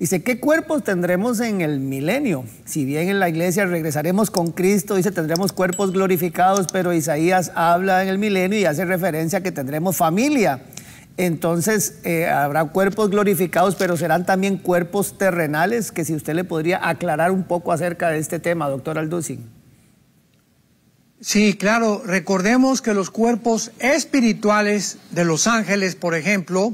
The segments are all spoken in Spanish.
Dice, ¿qué cuerpos tendremos en el milenio? Si bien en la iglesia regresaremos con Cristo, dice, tendremos cuerpos glorificados, pero Isaías habla en el milenio y hace referencia a que tendremos familia. Entonces eh, habrá cuerpos glorificados, pero serán también cuerpos terrenales, que si usted le podría aclarar un poco acerca de este tema, doctor Alducin. Sí, claro, recordemos que los cuerpos espirituales de los ángeles, por ejemplo,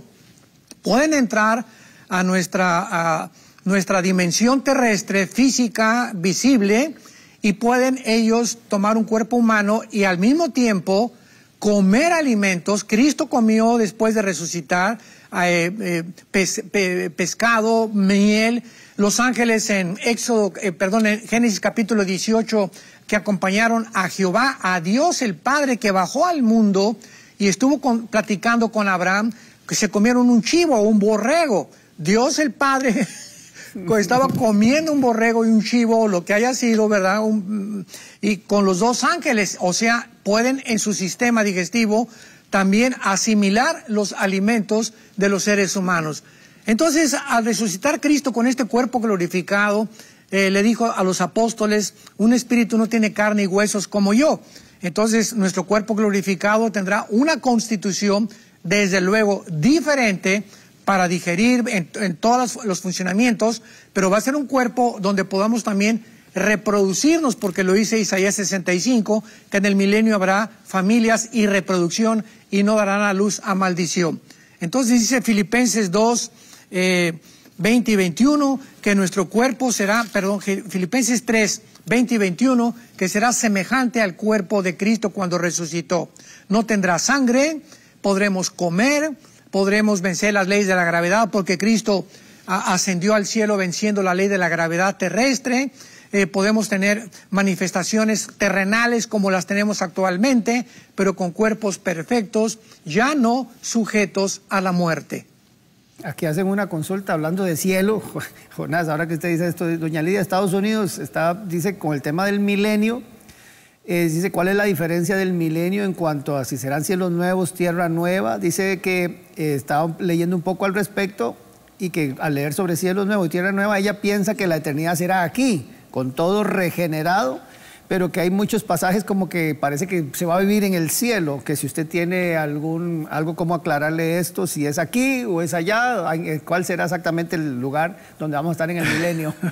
pueden entrar a nuestra, nuestra dimensión terrestre, física, visible, y pueden ellos tomar un cuerpo humano y al mismo tiempo comer alimentos. Cristo comió después de resucitar eh, eh, pescado, miel. Los ángeles en Éxodo, eh, perdón, en Génesis capítulo 18, que acompañaron a Jehová, a Dios el Padre que bajó al mundo y estuvo platicando con Abraham, que se comieron un chivo o un borrego. Dios el Padre pues, estaba comiendo un borrego y un chivo, lo que haya sido, ¿verdad? y con los dos ángeles, o sea, pueden en su sistema digestivo también asimilar los alimentos de los seres humanos. Entonces, al resucitar Cristo con este cuerpo glorificado, eh, le dijo a los apóstoles, un espíritu no tiene carne y huesos como yo. Entonces, nuestro cuerpo glorificado tendrá una constitución, desde luego, diferente para digerir en, todos los funcionamientos, pero va a ser un cuerpo donde podamos también reproducirnos, porque lo dice Isaías 65, que en el milenio habrá familias y reproducción y no darán a luz a maldición. Entonces dice Filipenses 2, 20 eh, y 21, que nuestro cuerpo será, perdón, Filipenses 3, 20 y 21, que será semejante al cuerpo de Cristo cuando resucitó. No tendrá sangre, podremos comer, podremos vencer las leyes de la gravedad porque Cristo ascendió al cielo venciendo la ley de la gravedad terrestre. Eh, podemos tener manifestaciones terrenales como las tenemos actualmente, pero con cuerpos perfectos, ya no sujetos a la muerte. Aquí hacen una consulta hablando de cielo. Jonás, ahora que usted dice esto, doña Lidia, Estados Unidos está, dice, con el tema del milenio, eh, dice, ¿cuál es la diferencia del milenio en cuanto a si serán cielos nuevos, tierra nueva? Dice que eh, estaba leyendo un poco al respecto y que al leer sobre cielos nuevos y tierra nueva, ella piensa que la eternidad será aquí, con todo regenerado, pero que hay muchos pasajes como que parece que se va a vivir en el cielo, que si usted tiene algún, algo como aclararle esto, si es aquí o es allá, eh, cuál será exactamente el lugar donde vamos a estar en el milenio.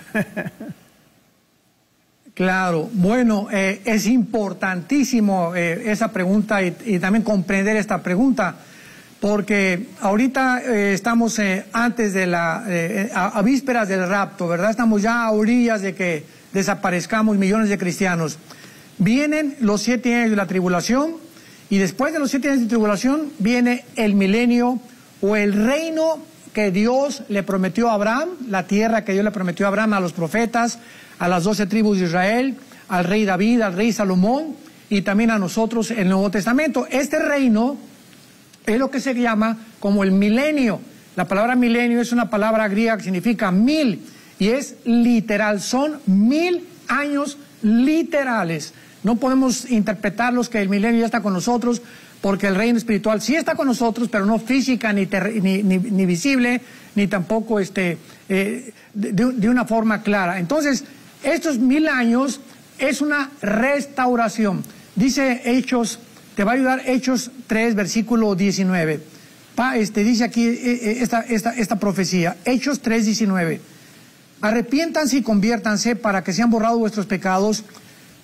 Claro, bueno, eh, es importantísimo esa pregunta y también comprender esta pregunta porque ahorita eh, estamos eh, antes de la, eh, a, vísperas del rapto, ¿verdad? Estamos ya a orillas de que desaparezcamos millones de cristianos. Vienen los siete años de la tribulación y después de los siete años de tribulación viene el milenio o el reino que Dios le prometió a Abraham, la tierra que Dios le prometió a Abraham, a los profetas, a las doce tribus de Israel, al rey David, al rey Salomón y también a nosotros el Nuevo Testamento. Este reino es lo que se llama como el milenio. La palabra milenio es una palabra griega que significa mil y es literal, son mil años literales. No podemos interpretarlos que el milenio ya está con nosotros, porque el reino espiritual sí está con nosotros, pero no física ni, ni, visible, ni tampoco este, eh, de, de una forma clara. Entonces, estos mil años es una restauración. Dice Hechos te va a ayudar Hechos 3, versículo 19. Pa, este, dice aquí eh, eh, esta, esta, profecía, Hechos 3, 19. Arrepiéntanse y conviértanse para que sean borrados vuestros pecados,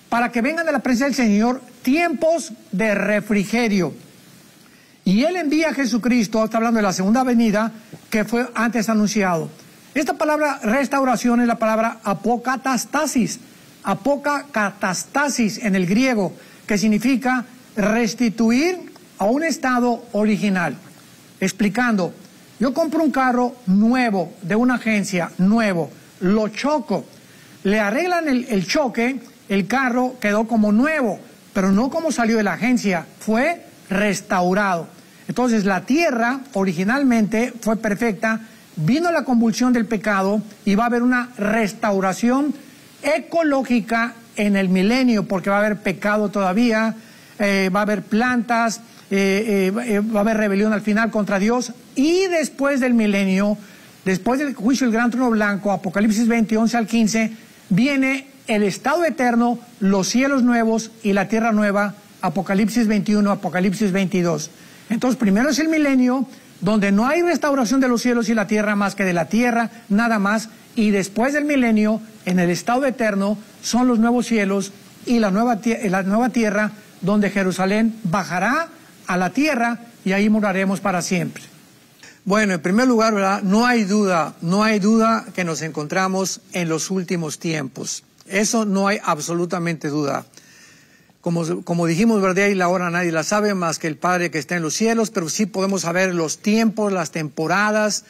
para que vengan de la presencia del Señor tiempos de refrigerio. Y Él envía a Jesucristo, está hablando de la segunda venida, que fue antes anunciado. Esta palabra restauración es la palabra apocatastasis, apocatastasis en el griego, que significa restituir a un estado original, explicando, yo compro un carro nuevo de una agencia, nuevo, lo choco, le arreglan el, choque, el carro quedó como nuevo, pero no como salió de la agencia, fue restaurado. Entonces la tierra originalmente fue perfecta, vino la convulsión del pecado y va a haber una restauración ecológica en el milenio, porque va a haber pecado todavía, eh, va a haber plantas, eh, eh, va a haber rebelión al final contra Dios y después del milenio, después del juicio del gran trono blanco, Apocalipsis 20, 11 al 15, viene el estado eterno, los cielos nuevos y la tierra nueva, Apocalipsis 21, Apocalipsis 22. Entonces, primero es el milenio, donde no hay restauración de los cielos y la tierra más que de la tierra, nada más, y después del milenio, en el estado eterno, son los nuevos cielos y la nueva, la nueva tierra, donde Jerusalén bajará a la tierra y ahí moraremos para siempre. Bueno, en primer lugar, ¿verdad? no hay duda, no hay duda que nos encontramos en los últimos tiempos. Eso no hay absolutamente duda. Como, dijimos, ¿verdad? Y la hora nadie la sabe más que el Padre que está en los cielos, pero sí podemos saber los tiempos, las temporadas,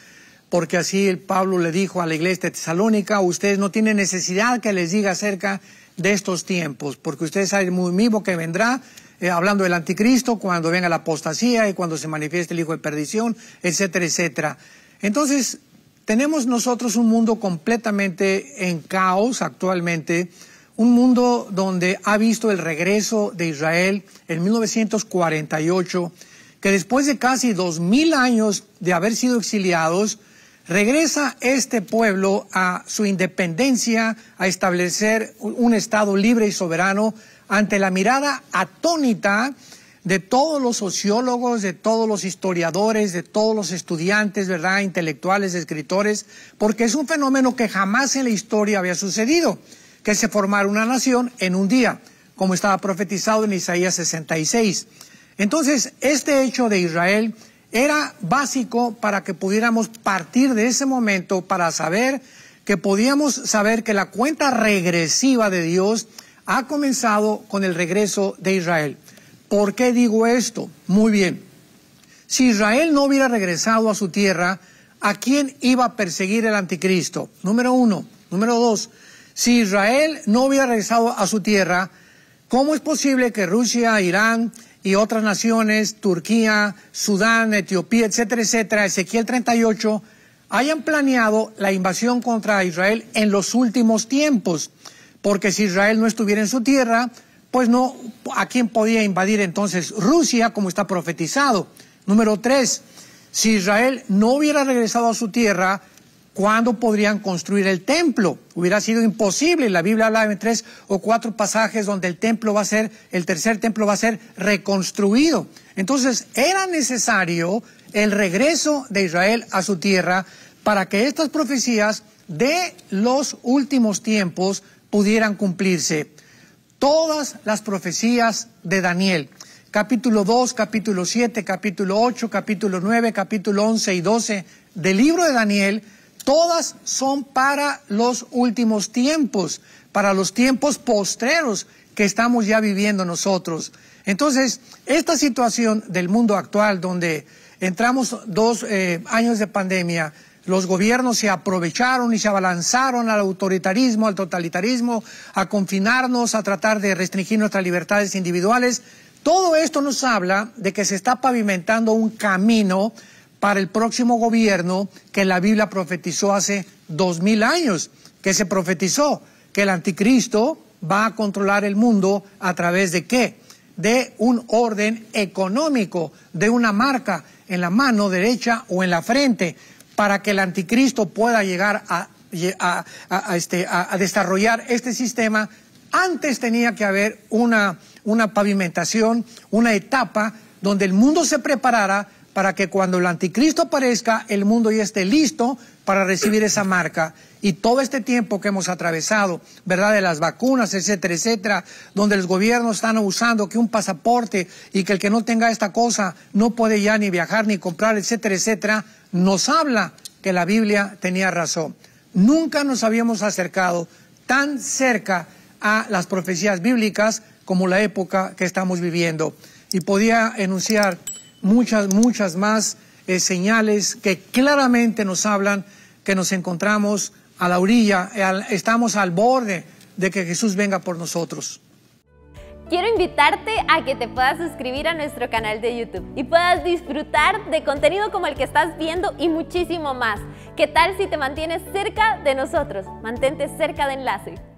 porque así el Pablo le dijo a la iglesia de Tesalónica, ustedes no tienen necesidad que les diga acerca de estos tiempos, porque ustedes saben muy mismo que vendrá eh, hablando del anticristo, cuando venga la apostasía y cuando se manifieste el hijo de perdición, etcétera, etcétera. Entonces, tenemos nosotros un mundo completamente en caos actualmente, un mundo donde ha visto el regreso de Israel en 1948, que después de casi dos mil años de haber sido exiliados, Regresa este pueblo a su independencia, a establecer un Estado libre y soberano ante la mirada atónita de todos los sociólogos, de todos los historiadores, de todos los estudiantes, ¿verdad? Intelectuales, escritores, porque es un fenómeno que jamás en la historia había sucedido, que se formara una nación en un día, como estaba profetizado en Isaías 66. Entonces, este hecho de Israel era básico para que pudiéramos partir de ese momento para saber que podíamos saber que la cuenta regresiva de Dios ha comenzado con el regreso de Israel. ¿Por qué digo esto? Muy bien. Si Israel no hubiera regresado a su tierra, ¿a quién iba a perseguir el anticristo? Número uno. Número dos. Si Israel no hubiera regresado a su tierra, ¿cómo es posible que Rusia, Irán, y otras naciones, Turquía, Sudán, Etiopía, etcétera, etcétera, Ezequiel 38, hayan planeado la invasión contra Israel en los últimos tiempos, porque si Israel no estuviera en su tierra, pues no, ¿a quién podía invadir entonces Rusia como está profetizado? Número tres, si Israel no hubiera regresado a su tierra, ¿Cuándo podrían construir el templo? Hubiera sido imposible. La Biblia habla en tres o cuatro pasajes donde el templo va a ser, el tercer templo va a ser reconstruido. Entonces era necesario el regreso de Israel a su tierra para que estas profecías de los últimos tiempos pudieran cumplirse. Todas las profecías de Daniel, capítulo 2, capítulo 7, capítulo 8, capítulo 9, capítulo 11 y 12 del libro de Daniel, Todas son para los últimos tiempos, para los tiempos postreros que estamos ya viviendo nosotros. Entonces, esta situación del mundo actual, donde entramos dos eh, años de pandemia, los gobiernos se aprovecharon y se abalanzaron al autoritarismo, al totalitarismo, a confinarnos, a tratar de restringir nuestras libertades individuales. Todo esto nos habla de que se está pavimentando un camino para el próximo gobierno que la Biblia profetizó hace dos mil años, que se profetizó que el anticristo va a controlar el mundo a través de qué? De un orden económico, de una marca en la mano derecha o en la frente, para que el anticristo pueda llegar a, este, desarrollar este sistema. Antes tenía que haber una pavimentación, una etapa donde el mundo se preparara para que cuando el anticristo aparezca, el mundo ya esté listo para recibir esa marca. Y todo este tiempo que hemos atravesado, ¿verdad? De las vacunas, etcétera, etcétera, donde los gobiernos están usando que un pasaporte y que el que no tenga esta cosa no puede ya ni viajar ni comprar, etcétera, etcétera, nos habla que la Biblia tenía razón. Nunca nos habíamos acercado tan cerca a las profecías bíblicas como la época que estamos viviendo. Y podía enunciar muchas, muchas más eh, señales que claramente nos hablan que nos encontramos a la orilla, eh, estamos al borde de que Jesús venga por nosotros. Quiero invitarte a que te puedas suscribir a nuestro canal de YouTube y puedas disfrutar de contenido como el que estás viendo y muchísimo más. ¿Qué tal si te mantienes cerca de nosotros? Mantente cerca de Enlace.